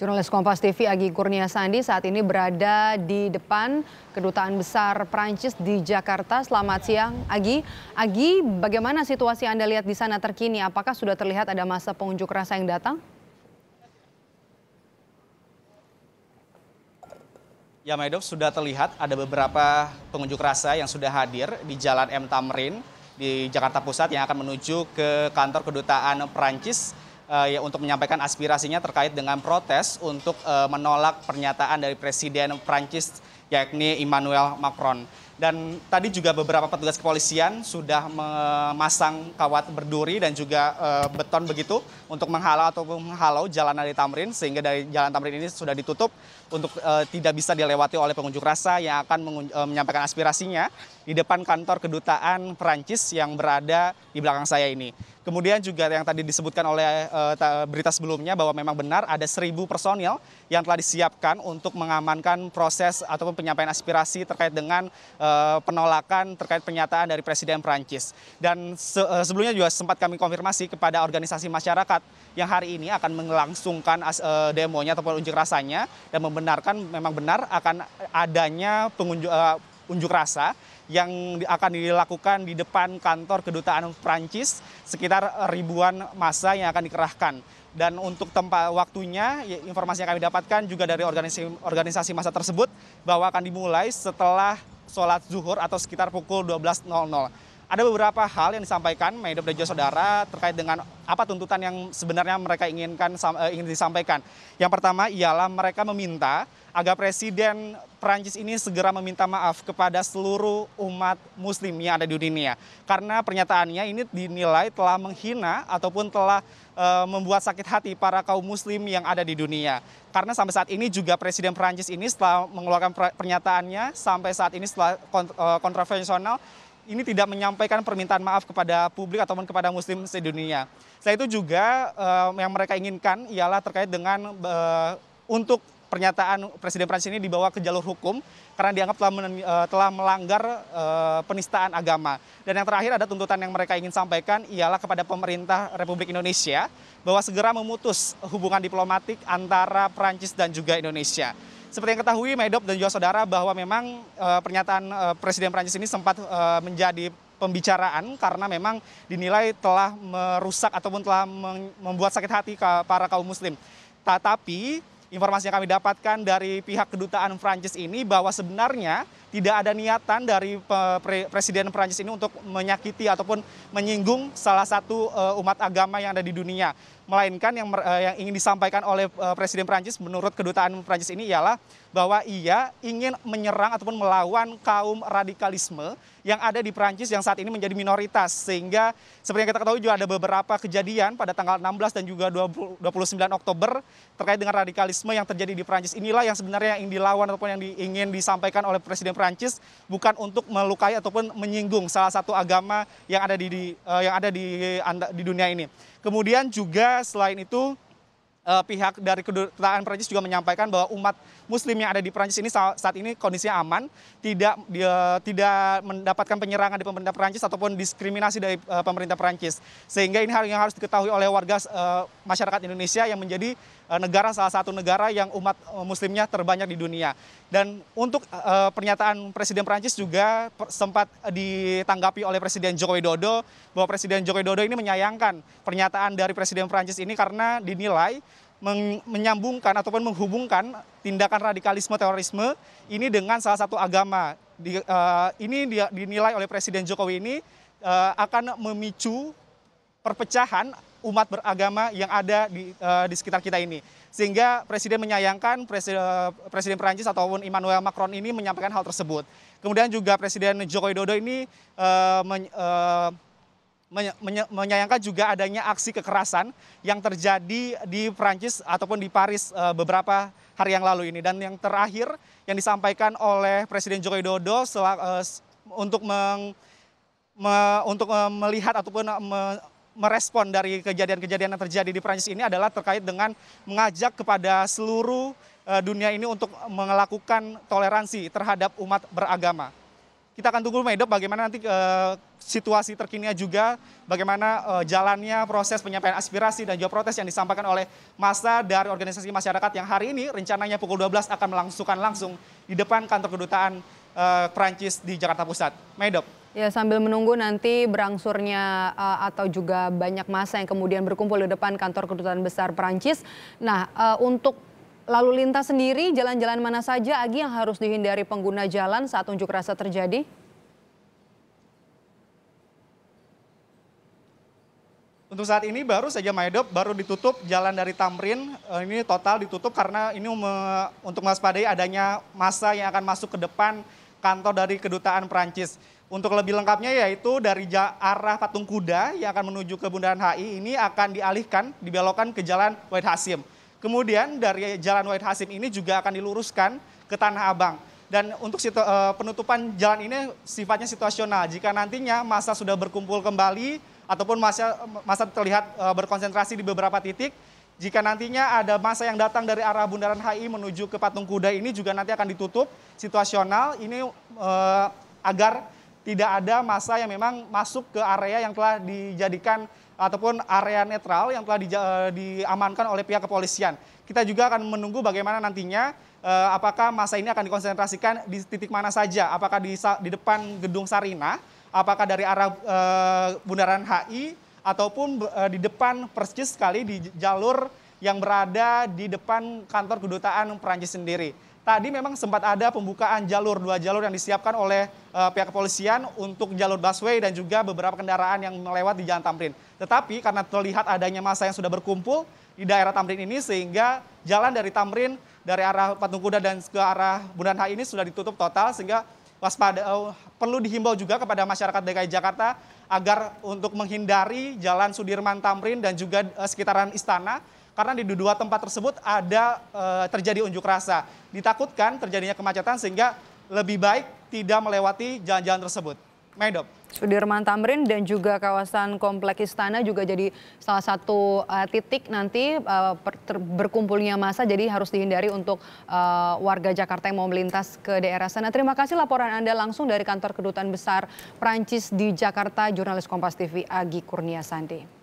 Jurnalis Kompas TV Agi Kurnia Sandi saat ini berada di depan Kedutaan Besar Prancis di Jakarta. Selamat siang, Agi. Agi, bagaimana situasi Anda lihat di sana terkini? Apakah sudah terlihat ada masa pengunjuk rasa yang datang? Ya, Maidov, sudah terlihat ada beberapa pengunjuk rasa yang sudah hadir di Jalan M. Tamrin di Jakarta Pusat yang akan menuju ke kantor Kedutaan Prancis uh, ya untuk menyampaikan aspirasinya terkait dengan protes untuk uh, menolak pernyataan dari Presiden Prancis yakni Emmanuel Macron. Dan tadi juga beberapa petugas kepolisian sudah memasang kawat berduri dan juga e, beton begitu untuk menghalau atau menghalau jalan dari Tamrin sehingga dari jalan Tamrin ini sudah ditutup untuk e, tidak bisa dilewati oleh pengunjuk rasa yang akan e, menyampaikan aspirasinya di depan kantor kedutaan Perancis yang berada di belakang saya ini. Kemudian juga yang tadi disebutkan oleh uh, berita sebelumnya bahwa memang benar ada seribu personil yang telah disiapkan untuk mengamankan proses ataupun penyampaian aspirasi terkait dengan uh, penolakan terkait pernyataan dari Presiden Perancis. Dan se uh, sebelumnya juga sempat kami konfirmasi kepada organisasi masyarakat yang hari ini akan melangsungkan uh, demonya ataupun unjuk rasanya dan membenarkan memang benar akan adanya pengunjuk uh, unjuk rasa yang akan dilakukan di depan kantor kedutaan Prancis sekitar ribuan masa yang akan dikerahkan. Dan untuk tempat waktunya, ya, informasi yang kami dapatkan juga dari organisasi, organisasi masa tersebut bahwa akan dimulai setelah sholat zuhur atau sekitar pukul 12.00 ada beberapa hal yang disampaikan Medop dan juga saudara terkait dengan apa tuntutan yang sebenarnya mereka inginkan eh, ingin disampaikan. Yang pertama ialah mereka meminta agar Presiden Perancis ini segera meminta maaf kepada seluruh umat muslim yang ada di dunia. Karena pernyataannya ini dinilai telah menghina ataupun telah eh, membuat sakit hati para kaum muslim yang ada di dunia. Karena sampai saat ini juga Presiden Perancis ini setelah mengeluarkan pernyataannya sampai saat ini setelah eh, kontroversial ini tidak menyampaikan permintaan maaf kepada publik ataupun kepada muslim sedunia. Saya itu juga uh, yang mereka inginkan ialah terkait dengan uh, untuk pernyataan Presiden Prancis ini dibawa ke jalur hukum karena dianggap telah, men, uh, telah melanggar uh, penistaan agama. Dan yang terakhir ada tuntutan yang mereka ingin sampaikan ialah kepada pemerintah Republik Indonesia bahwa segera memutus hubungan diplomatik antara Prancis dan juga Indonesia seperti yang ketahui Medop dan juga saudara bahwa memang uh, pernyataan uh, Presiden Prancis ini sempat uh, menjadi pembicaraan karena memang dinilai telah merusak ataupun telah membuat sakit hati para kaum muslim. Tetapi informasi yang kami dapatkan dari pihak kedutaan Prancis ini bahwa sebenarnya tidak ada niatan dari Presiden Prancis ini untuk menyakiti ataupun menyinggung salah satu umat agama yang ada di dunia melainkan yang, eh, yang ingin disampaikan oleh eh, Presiden Prancis menurut kedutaan Prancis ini ialah bahwa ia ingin menyerang ataupun melawan kaum radikalisme yang ada di Prancis yang saat ini menjadi minoritas sehingga seperti yang kita ketahui juga ada beberapa kejadian pada tanggal 16 dan juga 20, 29 Oktober terkait dengan radikalisme yang terjadi di Prancis inilah yang sebenarnya yang ingin dilawan ataupun yang ingin disampaikan oleh Presiden Prancis bukan untuk melukai ataupun menyinggung salah satu agama yang ada di, di eh, yang ada di di dunia ini kemudian juga selain itu uh, pihak dari kedutaan Perancis juga menyampaikan bahwa umat Muslim yang ada di Perancis ini saat ini kondisinya aman, tidak dia, tidak mendapatkan penyerangan dari pemerintah Perancis ataupun diskriminasi dari uh, pemerintah Perancis. Sehingga ini hal yang harus diketahui oleh warga uh, masyarakat Indonesia yang menjadi uh, negara salah satu negara yang umat uh, Muslimnya terbanyak di dunia. Dan untuk uh, pernyataan Presiden Perancis juga per, sempat ditanggapi oleh Presiden Joko Widodo bahwa Presiden Joko Widodo ini menyayangkan pernyataan dari Presiden Perancis ini karena dinilai menyambungkan ataupun menghubungkan tindakan radikalisme terorisme ini dengan salah satu agama. Di, uh, ini dinilai oleh Presiden Jokowi ini uh, akan memicu perpecahan umat beragama yang ada di, uh, di sekitar kita ini. Sehingga Presiden menyayangkan Presiden, Presiden Perancis ataupun Emmanuel Macron ini menyampaikan hal tersebut. Kemudian juga Presiden Joko Widodo ini uh, men, uh, menyayangkan juga adanya aksi kekerasan yang terjadi di Prancis ataupun di Paris eh, beberapa hari yang lalu ini. Dan yang terakhir yang disampaikan oleh Presiden Joko Widodo eh, untuk meng, me, untuk eh, melihat ataupun me, merespon dari kejadian-kejadian yang terjadi di Prancis ini adalah terkait dengan mengajak kepada seluruh dunia ini untuk melakukan toleransi terhadap umat beragama. Kita akan tunggu Medok bagaimana nanti e, situasi terkininya juga, bagaimana e, jalannya proses penyampaian aspirasi dan juga protes yang disampaikan oleh massa dari organisasi masyarakat yang hari ini rencananya pukul 12 akan melangsungkan langsung di depan kantor kedutaan e, Perancis di Jakarta Pusat. Medok. Ya sambil menunggu nanti berangsurnya uh, atau juga banyak masa yang kemudian berkumpul di depan kantor kedutaan besar Perancis. Nah uh, untuk Lalu lintas sendiri, jalan-jalan mana saja Agi yang harus dihindari pengguna jalan saat unjuk rasa terjadi? Untuk saat ini baru saja Maedop baru ditutup jalan dari Tamrin eh, ini total ditutup karena ini me, untuk mewaspadai adanya masa yang akan masuk ke depan kantor dari kedutaan Perancis. Untuk lebih lengkapnya yaitu dari arah Patung Kuda yang akan menuju ke Bundaran HI ini akan dialihkan dibelokkan ke jalan White Hasim. Kemudian dari Jalan Wahid Hasim ini juga akan diluruskan ke Tanah Abang. Dan untuk situ, eh, penutupan jalan ini sifatnya situasional. Jika nantinya masa sudah berkumpul kembali ataupun masa masa terlihat eh, berkonsentrasi di beberapa titik, jika nantinya ada masa yang datang dari arah Bundaran HI menuju ke Patung Kuda ini juga nanti akan ditutup situasional. Ini e, agar tidak ada masa yang memang masuk ke area yang telah dijadikan ataupun area netral yang telah di, eh, diamankan oleh pihak kepolisian. Kita juga akan menunggu bagaimana nantinya uh, apakah masa ini akan dikonsentrasikan di titik mana saja, apakah di, di depan gedung Sarina, apakah dari arah uh, Bundaran HI ataupun uh, di depan persis sekali di jalur yang berada di depan kantor kedutaan Perancis sendiri. Tadi memang sempat ada pembukaan jalur, dua jalur yang disiapkan oleh e, pihak kepolisian untuk jalur busway dan juga beberapa kendaraan yang melewati di Jalan Tamrin. Tetapi karena terlihat adanya masa yang sudah berkumpul di daerah Tamrin ini sehingga jalan dari Tamrin dari arah Patung Kuda dan ke arah Bundaran HI ini sudah ditutup total sehingga waspada uh, perlu dihimbau juga kepada masyarakat DKI Jakarta agar untuk menghindari Jalan Sudirman Tamrin dan juga uh, sekitaran istana karena di dua tempat tersebut ada e, terjadi unjuk rasa. Ditakutkan terjadinya kemacetan sehingga lebih baik tidak melewati jalan-jalan tersebut. Medop. Sudirman Tamrin dan juga kawasan Komplek Istana juga jadi salah satu uh, titik nanti uh, per, ter, berkumpulnya masa, jadi harus dihindari untuk uh, warga Jakarta yang mau melintas ke daerah sana. Terima kasih laporan Anda langsung dari kantor kedutaan besar Prancis di Jakarta, jurnalis Kompas TV Agi Kurnia Sandi.